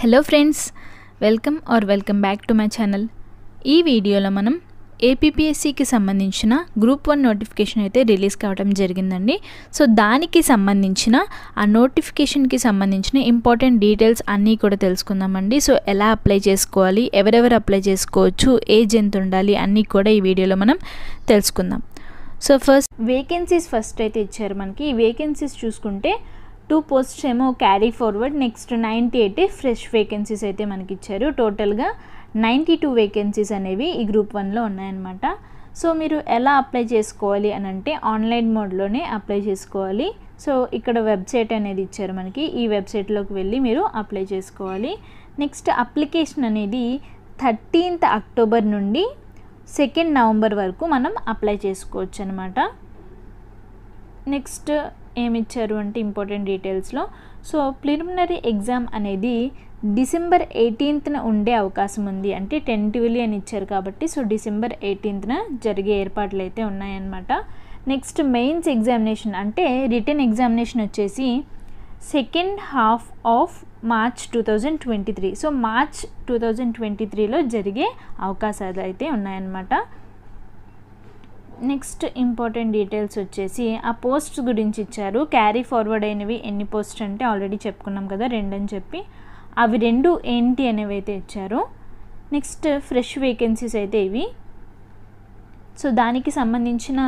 hello friends welcome or welcome back to my channel ఈ వీడియోలో మనం ఏపీపీఎస్సికి సంబంధించిన గ్రూప్ వన్ నోటిఫికేషన్ అయితే రిలీజ్ కావడం జరిగిందండి సో దానికి సంబంధించిన ఆ నోటిఫికేషన్కి సంబంధించిన ఇంపార్టెంట్ డీటెయిల్స్ అన్నీ కూడా తెలుసుకుందామండి సో ఎలా అప్లై చేసుకోవాలి ఎవరెవరు అప్లై చేసుకోవచ్చు ఏజ్ ఎంత ఉండాలి అన్నీ కూడా ఈ వీడియోలో మనం తెలుసుకుందాం సో ఫస్ట్ వేకెన్సీస్ ఫస్ట్ అయితే ఇచ్చారు మనకి ఈ వేకెన్సీస్ చూసుకుంటే టూ పోస్ట్స్ ఏమో carry forward next ninety eight fresh vacancies అయితే మనకి ఇచ్చారు టోటల్గా నైంటీ టూ వేకెన్సీస్ అనేవి ఈ గ్రూప్ వన్లో ఉన్నాయన్నమాట సో మీరు ఎలా అప్లై చేసుకోవాలి అని అంటే ఆన్లైన్ మోడ్లోనే అప్లై చేసుకోవాలి సో ఇక్కడ వెబ్సైట్ అనేది ఇచ్చారు మనకి ఈ వెబ్సైట్లోకి వెళ్ళి మీరు అప్లై చేసుకోవాలి నెక్స్ట్ అప్లికేషన్ అనేది థర్టీన్త్ అక్టోబర్ నుండి సెకండ్ నవంబర్ వరకు మనం అప్లై చేసుకోవచ్చు అనమాట నెక్స్ట్ ఇచ్చారు అంటే ఇంపార్టెంట్ డీటెయిల్స్లో సో ప్రిలిమినరీ ఎగ్జామ్ అనేది డిసెంబర్ ఎయిటీన్త్న ఉండే అవకాశం ఉంది అంటే టెంటివ్లీ అని ఇచ్చారు కాబట్టి సో డిసెంబర్ ఎయిటీన్త్న జరిగే ఏర్పాట్లు అయితే ఉన్నాయన్నమాట నెక్స్ట్ మెయిన్స్ ఎగ్జామినేషన్ అంటే రిటర్న్ ఎగ్జామినేషన్ వచ్చేసి second half of March two thousand twenty three so March two thousand twenty త్రీలో జరిగే అవకాశాలు అయితే ఉన్నాయన్నమాట నెక్స్ట్ ఇంపార్టెంట్ డీటెయిల్స్ వచ్చేసి ఆ పోస్ట్ గురించి ఇచ్చారు క్యారీ ఫార్వర్డ్ అయినవి ఎన్ని పోస్ట్ అంటే ఆల్రెడీ చెప్పుకున్నాం కదా రెండు అని చెప్పి అవి రెండు ఏంటి అనేవి అయితే ఇచ్చారు నెక్స్ట్ ఫ్రెష్ వేకెన్సీస్ అయితే ఇవి సో దానికి సంబంధించిన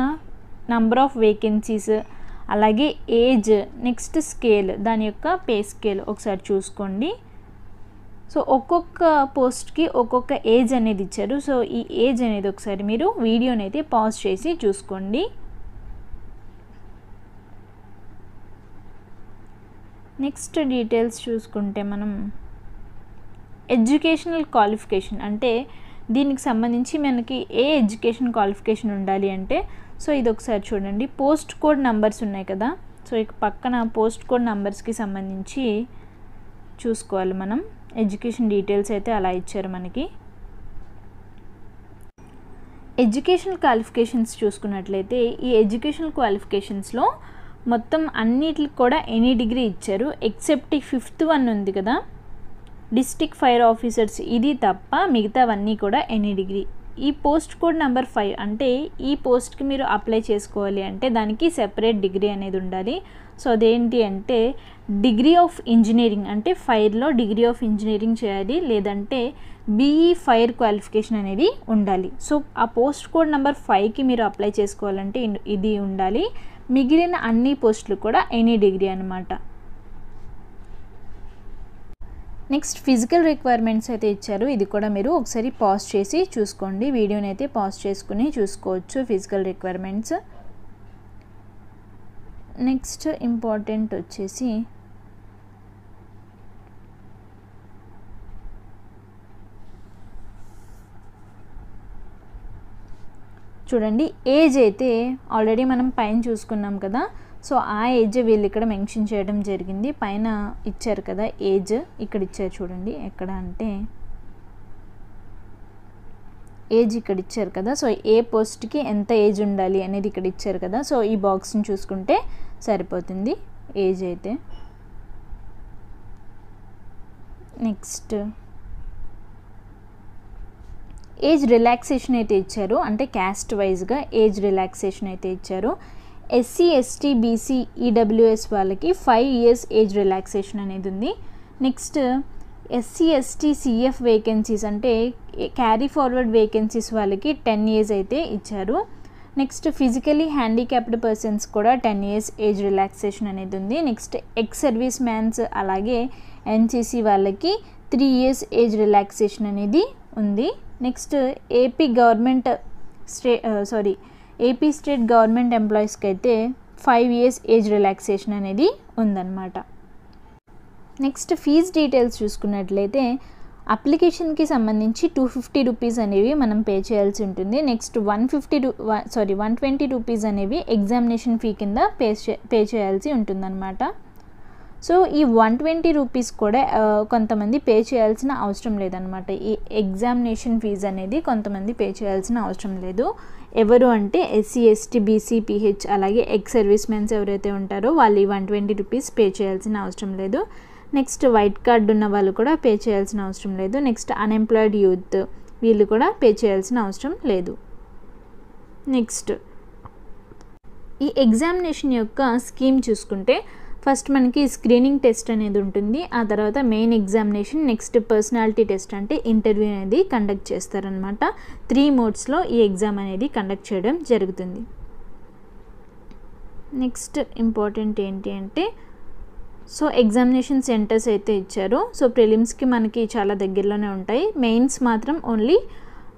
నంబర్ ఆఫ్ వేకెన్సీస్ అలాగే ఏజ్ నెక్స్ట్ స్కేల్ దాని యొక్క పే స్కేల్ ఒకసారి చూసుకోండి సో ఒక్కొక్క పోస్ట్కి ఒక్కొక్క ఏజ్ అనేది ఇచ్చారు సో ఈ ఏజ్ అనేది ఒకసారి మీరు వీడియోని అయితే పాజ్ చేసి చూసుకోండి నెక్స్ట్ డీటెయిల్స్ చూసుకుంటే మనం ఎడ్యుకేషనల్ క్వాలిఫికేషన్ అంటే దీనికి సంబంధించి మనకి ఏ ఎడ్యుకేషన్ క్వాలిఫికేషన్ ఉండాలి అంటే సో ఇది ఒకసారి చూడండి పోస్ట్ కోడ్ నంబర్స్ ఉన్నాయి కదా సో ఇక పక్కన పోస్ట్ కోడ్ నంబర్స్కి సంబంధించి చూసుకోవాలి మనం ఎడ్యుకేషన్ డీటెయిల్స్ అయితే అలా ఇచ్చారు మనకి ఎడ్యుకేషనల్ క్వాలిఫికేషన్స్ చూసుకున్నట్లయితే ఈ ఎడ్యుకేషనల్ క్వాలిఫికేషన్స్లో మొత్తం అన్నిటికి కూడా ఎనీ డిగ్రీ ఇచ్చారు ఎక్సెప్ట్ ఫిఫ్త్ వన్ ఉంది కదా డిస్టిక్ ఫైర్ ఆఫీసర్స్ ఇది తప్ప మిగతావన్నీ కూడా ఎనీ డిగ్రీ ఈ పోస్ట్ కోడ్ నెంబర్ ఫైవ్ అంటే ఈ పోస్ట్కి మీరు అప్లై చేసుకోవాలి అంటే దానికి సెపరేట్ డిగ్రీ అనేది ఉండాలి సో అదేంటి అంటే డిగ్రీ ఆఫ్ ఇంజనీరింగ్ అంటే ఫైర్లో డిగ్రీ ఆఫ్ ఇంజనీరింగ్ చేయాలి లేదంటే బీఈ ఫైర్ క్వాలిఫికేషన్ అనేది ఉండాలి సో ఆ పోస్ట్ కోడ్ నెంబర్ ఫైవ్కి మీరు అప్లై చేసుకోవాలంటే ఇది ఉండాలి మిగిలిన అన్ని పోస్టులు కూడా ఎనీ డిగ్రీ అనమాట నెక్స్ట్ ఫిజికల్ రిక్వైర్మెంట్స్ అయితే ఇచ్చారు ఇది కూడా మీరు ఒకసారి పాజ్ చేసి చూసుకోండి వీడియోని అయితే పాజ్ చేసుకుని చూసుకోవచ్చు ఫిజికల్ రిక్వైర్మెంట్స్ నెక్స్ట్ ఇంపార్టెంట్ వచ్చేసి చూడండి ఏజ్ అయితే ఆల్రెడీ మనం పైన చూసుకున్నాం కదా సో ఆ ఏజ్ వీళ్ళు ఇక్కడ మెన్షన్ చేయడం జరిగింది పైన ఇచ్చారు కదా ఏజ్ ఇక్కడ ఇచ్చారు చూడండి ఎక్కడ అంటే ఏజ్ ఇక్కడ ఇచ్చారు కదా సో ఏ పోస్ట్కి ఎంత ఏజ్ ఉండాలి అనేది ఇక్కడ ఇచ్చారు కదా సో ఈ బాక్స్ని చూసుకుంటే సరిపోతుంది ఏజ్ అయితే నెక్స్ట్ ఏజ్ రిలాక్సేషన్ అయితే ఇచ్చారు అంటే క్యాస్ట్ వైజ్గా ఏజ్ రిలాక్సేషన్ అయితే ఇచ్చారు ఎస్సీ ఎస్టీ బీసీ ఈడబ్ల్యూఎస్ వాళ్ళకి ఫైవ్ ఇయర్స్ ఏజ్ రిలాక్సేషన్ అనేది ఉంది next SC ST CF vacancies అంటే క్యారీ ఫార్వర్డ్ వేకెన్సీస్ వాళ్ళకి టెన్ ఇయర్స్ అయితే ఇచ్చారు నెక్స్ట్ ఫిజికలీ హ్యాండిక్యాప్డ్ పర్సన్స్ కూడా టెన్ ఇయర్స్ ఏజ్ రిలాక్సేషన్ అనేది ఉంది నెక్స్ట్ ఎక్స్ సర్వీస్ మ్యాన్స్ అలాగే ఎన్సీసీ వాళ్ళకి త్రీ ఇయర్స్ ఏజ్ రిలాక్సేషన్ అనేది ఉంది next AP government stay sorry AP state government ఎంప్లాయీస్కి అయితే ఫైవ్ ఇయర్స్ ఏజ్ రిలాక్సేషన్ అనేది ఉందన్నమాట నెక్స్ట్ ఫీజ్ డీటెయిల్స్ చూసుకున్నట్లయితే అప్లికేషన్కి సంబంధించి టూ ఫిఫ్టీ రూపీస్ అనేవి మనం పే చేయాల్సి ఉంటుంది నెక్స్ట్ వన్ ఫిఫ్టీ రూ సారీ వన్ ట్వంటీ రూపీస్ అనేవి ఎగ్జామినేషన్ ఫీ కింద పే పే చేయాల్సి ఉంటుందన్నమాట సో ఈ వన్ ట్వంటీ రూపీస్ కూడా కొంతమంది పే చేయాల్సిన అవసరం లేదనమాట ఈ ఎగ్జామినేషన్ ఫీజు అనేది కొంతమంది పే చేయాల్సిన అవసరం లేదు ఎవరు అంటే ఎస్సీ ఎస్టీ బీసీ పిహెచ్ అలాగే ఎగ్ సర్వీస్ మెన్స్ ఎవరైతే ఉంటారో వాళ్ళు వన్ ట్వంటీ రూపీస్ పే చేయాల్సిన అవసరం లేదు నెక్స్ట్ వైట్ కార్డు ఉన్న వాళ్ళు కూడా పే చేయాల్సిన అవసరం లేదు నెక్స్ట్ అన్ఎంప్లాయిడ్ యూత్ వీళ్ళు కూడా పే చేయాల్సిన అవసరం లేదు నెక్స్ట్ ఈ ఎగ్జామినేషన్ యొక్క స్కీమ్ చూసుకుంటే ఫస్ట్ మనకి స్క్రీనింగ్ టెస్ట్ అనేది ఉంటుంది ఆ తర్వాత main examination next personality test అంటే ఇంటర్వ్యూ అనేది కండక్ట్ చేస్తారనమాట త్రీ మోడ్స్లో ఈ ఎగ్జామ్ అనేది కండక్ట్ చేయడం జరుగుతుంది నెక్స్ట్ ఇంపార్టెంట్ ఏంటి అంటే సో ఎగ్జామినేషన్ సెంటర్స్ అయితే ఇచ్చారు సో ప్రిలిమ్స్కి మనకి చాలా దగ్గరలోనే ఉంటాయి మెయిన్స్ మాత్రం ఓన్లీ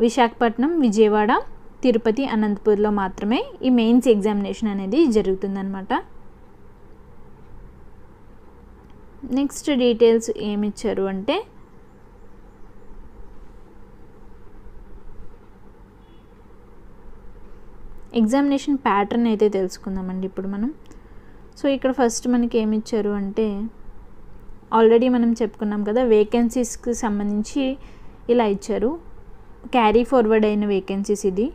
విశాఖపట్నం విజయవాడ తిరుపతి అనంతపూర్లో మాత్రమే ఈ మెయిన్స్ ఎగ్జామినేషన్ అనేది జరుగుతుందనమాట నెక్స్ట్ డీటెయిల్స్ ఏమి ఇచ్చారు అంటే ఎగ్జామినేషన్ ప్యాటర్న్ అయితే తెలుసుకుందామండి ఇప్పుడు మనం సో ఇక్కడ ఫస్ట్ మనకి ఏమి ఇచ్చారు అంటే ఆల్రెడీ మనం చెప్పుకున్నాం కదా వేకెన్సీస్కి సంబంధించి ఇలా ఇచ్చారు క్యారీ ఫార్వర్డ్ అయిన వేకెన్సీస్ ఇది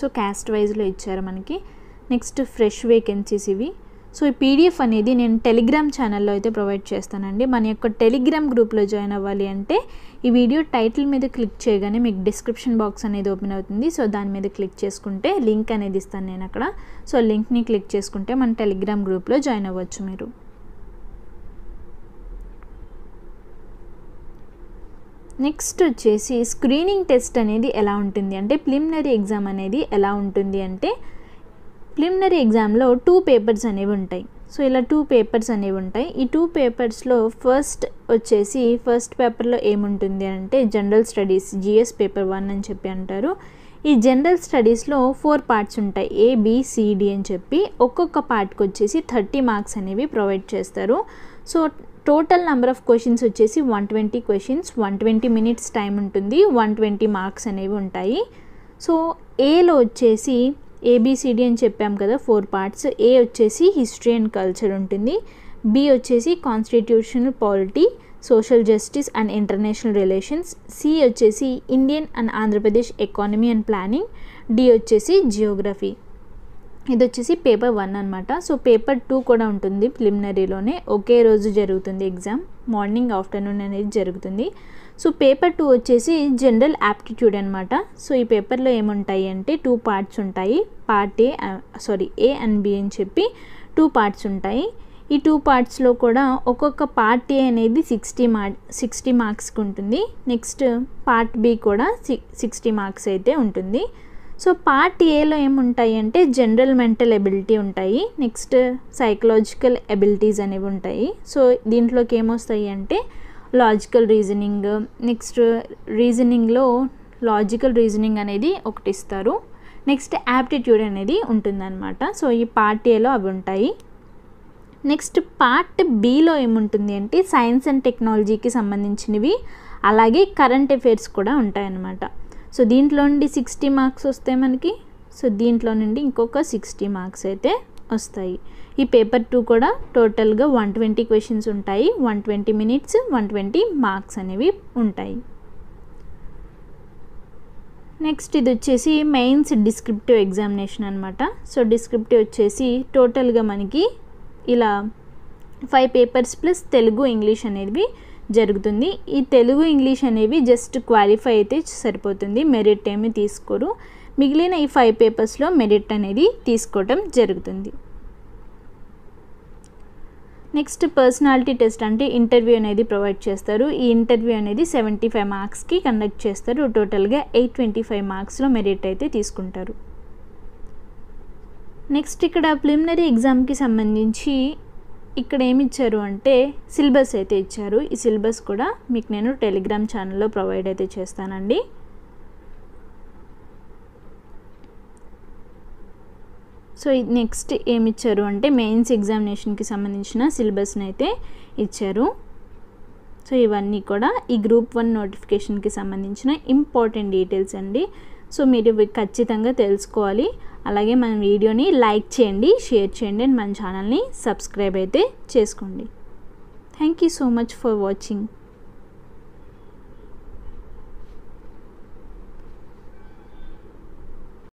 సో క్యాస్ట్ వైజ్లో ఇచ్చారు మనకి నెక్స్ట్ ఫ్రెష్ వేకెన్సీస్ ఇవి సో ఈ పీడిఎఫ్ అనేది నేను టెలిగ్రామ్ ఛానల్లో అయితే ప్రొవైడ్ చేస్తానండి మన యొక్క టెలిగ్రామ్ గ్రూప్లో జాయిన్ అవ్వాలి అంటే ఈ వీడియో టైటిల్ మీద క్లిక్ చేయగానే మీకు డిస్క్రిప్షన్ బాక్స్ అనేది ఓపెన్ అవుతుంది సో దాని మీద క్లిక్ చేసుకుంటే లింక్ అనేది ఇస్తాను నేను అక్కడ సో లింక్ని క్లిక్ చేసుకుంటే మన టెలిగ్రామ్ గ్రూప్లో జాయిన్ అవ్వచ్చు మీరు నెక్స్ట్ వచ్చేసి స్క్రీనింగ్ టెస్ట్ అనేది ఎలా ఉంటుంది అంటే ప్రిలిమినరీ ఎగ్జామ్ అనేది ఎలా ఉంటుంది అంటే ప్రిలిమినరీ ఎగ్జామ్లో టూ పేపర్స్ అనేవి ఉంటాయి సో ఇలా టూ పేపర్స్ అనేవి ఉంటాయి ఈ టూ పేపర్స్లో ఫస్ట్ వచ్చేసి ఫస్ట్ పేపర్లో ఏముంటుంది అంటే general studies GS paper one అని చెప్పి అంటారు ఈ జనరల్ స్టడీస్లో ఫోర్ పార్ట్స్ ఉంటాయి ఏబిసిడి అని చెప్పి ఒక్కొక్క పార్ట్కి వచ్చేసి థర్టీ మార్క్స్ అనేవి ప్రొవైడ్ చేస్తారు so total number of questions వచ్చేసి one twenty questions one twenty minutes time ఉంటుంది వన్ ట్వంటీ మార్క్స్ అనేవి ఉంటాయి సో ఏలో వచ్చేసి ఏబిసిడి అని చెప్పాం కదా ఫోర్ పార్ట్స్ ఏ వచ్చేసి హిస్టరీ అండ్ కల్చర్ ఉంటుంది బి వచ్చేసి constitutional polity social justice and international relations C వచ్చేసి Indian and Andhra Pradesh economy and planning D వచ్చేసి జియోగ్రఫీ ఇది వచ్చేసి పేపర్ వన్ అనమాట సో పేపర్ టూ కూడా ఉంటుంది ప్రిలిమినరీలోనే ఒకే రోజు జరుగుతుంది ఎగ్జామ్ మార్నింగ్ ఆఫ్టర్నూన్ అనేది జరుగుతుంది సో పేపర్ టూ వచ్చేసి జనరల్ యాప్టిట్యూడ్ అనమాట సో ఈ పేపర్లో ఏముంటాయి అంటే టూ పార్ట్స్ ఉంటాయి part A sorry A and B అని చెప్పి టూ పార్ట్స్ ఉంటాయి ఈ టూ పార్ట్స్లో కూడా ఒక్కొక్క పార్ట్ ఏ అనేది సిక్స్టీ మార్ సిక్స్టీ మార్క్స్కి ఉంటుంది నెక్స్ట్ పార్ట్ బి కూడా సిక్స్టీ మార్క్స్ అయితే ఉంటుంది సో పార్ట్ ఏలో ఏముంటాయి అంటే జనరల్ మెంటల్ ఎబిలిటీ ఉంటాయి నెక్స్ట్ సైకలాజికల్ ఎబిలిటీస్ అనేవి ఉంటాయి సో దీంట్లోకి ఏమొస్తాయి అంటే లాజికల్ రీజనింగ్ నెక్స్ట్ రీజనింగ్లో లాజికల్ రీజనింగ్ అనేది ఒకటి ఇస్తారు నెక్స్ట్ యాప్టిట్యూడ్ అనేది ఉంటుందన్నమాట సో ఈ పార్ట్ ఏలో అవి ఉంటాయి నెక్స్ట్ పార్ట్ బీలో ఏముంటుంది అంటే సైన్స్ అండ్ టెక్నాలజీకి సంబంధించినవి అలాగే కరెంట్ అఫైర్స్ కూడా ఉంటాయన్నమాట సో దీంట్లో నుండి సిక్స్టీ మార్క్స్ వస్తే మనకి సో దీంట్లో నుండి ఇంకొక సిక్స్టీ మార్క్స్ అయితే వస్తాయి ఈ పేపర్ టూ కూడా టోటల్గా వన్ ట్వంటీ క్వశ్చన్స్ ఉంటాయి one twenty minutes one twenty marks అనేవి ఉంటాయి నెక్స్ట్ ఇది వచ్చేసి మెయిన్స్ డిస్క్రిప్టివ్ ఎగ్జామినేషన్ అనమాట సో డిస్క్రిప్టివ్ వచ్చేసి టోటల్గా మనకి ఇలా five papers plus Telugu English అనేవి జరుగుతుంది ఈ తెలుగు ఇంగ్లీష్ అనేవి జస్ట్ క్వాలిఫై అయితే సరిపోతుంది మెరిట్ ఏమి తీసుకోరు మిగిలిన ఈ ఫైవ్ పేపర్స్లో మెరిట్ అనేది తీసుకోవటం జరుగుతుంది నెక్స్ట్ పర్సనాలిటీ టెస్ట్ అంటే ఇంటర్వ్యూ అనేది ప్రొవైడ్ చేస్తారు ఈ ఇంటర్వ్యూ అనేది సెవెంటీ ఫైవ్ మార్క్స్కి కండక్ట్ చేస్తారు టోటల్గా ఎయిట్ ట్వంటీ ఫైవ్ మార్క్స్లో మెరిట్ అయితే తీసుకుంటారు నెక్స్ట్ ఇక్కడ ప్రిలిమినరీ ఎగ్జామ్కి సంబంధించి ఇక్కడ ఏమి ఇచ్చారు అంటే సిలబస్ అయితే ఇచ్చారు ఈ సిలబస్ కూడా మీకు నేను టెలిగ్రామ్ ఛానల్లో ప్రొవైడ్ అయితే చేస్తానండి సో నెక్స్ట్ ఏమి ఇచ్చారు అంటే మెయిన్స్ ఎగ్జామినేషన్కి సంబంధించిన సిలబస్ని అయితే ఇచ్చారు సో ఇవన్నీ కూడా ఈ గ్రూప్ వన్ నోటిఫికేషన్కి సంబంధించిన ఇంపార్టెంట్ డీటెయిల్స్ అండి సో మీరు ఖచ్చితంగా తెలుసుకోవాలి అలాగే మన వీడియోని లైక్ చేయండి షేర్ చేయండి అండ్ మన ఛానల్ని సబ్స్క్రైబ్ అయితే చేసుకోండి thank you so much for watching